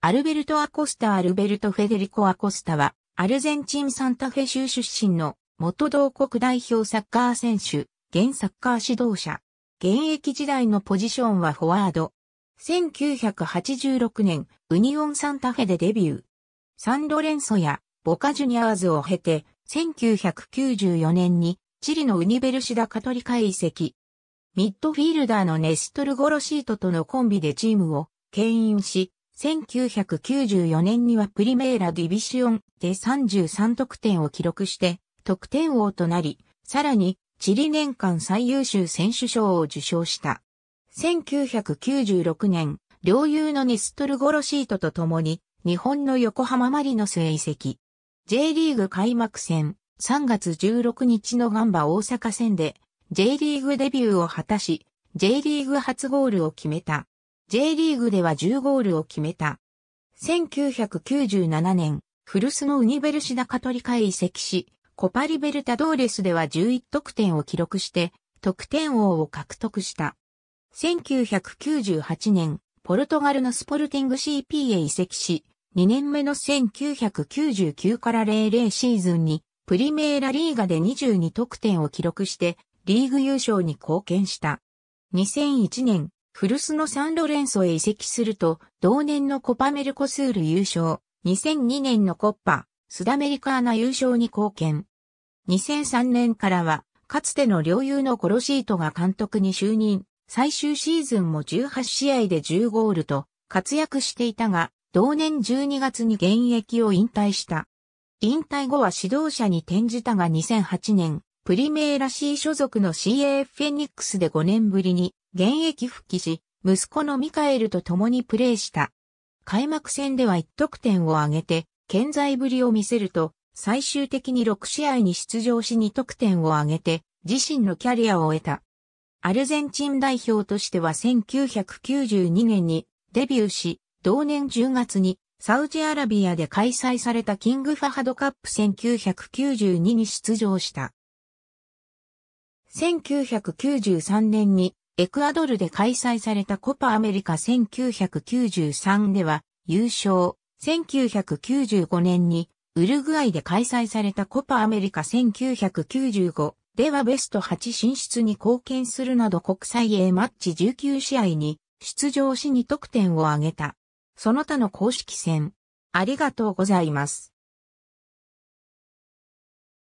アルベルト・アコスタ・アルベルト・フェデリコ・アコスタは、アルゼンチン・サンタフェ州出身の元同国代表サッカー選手、現サッカー指導者。現役時代のポジションはフォワード。1986年、ウニオン・サンタフェでデビュー。サンロレンソやボカジュニアーズを経て、1994年にチリのウニベルシダ・カトリカへ移籍。ミッドフィールダーのネストル・ゴロシートとのコンビでチームを牽引し、1994年にはプリメーラディビシオンで33得点を記録して得点王となり、さらにチリ年間最優秀選手賞を受賞した。1996年、両友のニストルゴロシートと共に日本の横浜マリノスへ移籍。J リーグ開幕戦3月16日のガンバ大阪戦で J リーグデビューを果たし、J リーグ初ゴールを決めた。J リーグでは10ゴールを決めた。1997年、古巣のウニベルシダカトリカへ移籍し、コパリベルタドーレスでは11得点を記録して、得点王を獲得した。1998年、ポルトガルのスポルティング CP へ移籍し、2年目の1999から00シーズンに、プリメーラリーガで22得点を記録して、リーグ優勝に貢献した。2001年、古巣のサンロレンソへ移籍すると、同年のコパメルコスール優勝、2002年のコッパ、スダメリカーナ優勝に貢献。2003年からは、かつての両友のコロシートが監督に就任、最終シーズンも18試合で10ゴールと活躍していたが、同年12月に現役を引退した。引退後は指導者に転じたが2008年、プリメーラ C 所属の CA フェニックスで5年ぶりに現役復帰し、息子のミカエルと共にプレーした。開幕戦では1得点を挙げて、健在ぶりを見せると、最終的に6試合に出場し2得点を挙げて、自身のキャリアを終えた。アルゼンチン代表としては1992年にデビューし、同年10月にサウジアラビアで開催されたキングファハドカップ1992に出場した。1993年にエクアドルで開催されたコパアメリカ1993では優勝。1995年にウルグアイで開催されたコパアメリカ1995ではベスト8進出に貢献するなど国際 A マッチ19試合に出場しに得点を挙げた。その他の公式戦。ありがとうございます。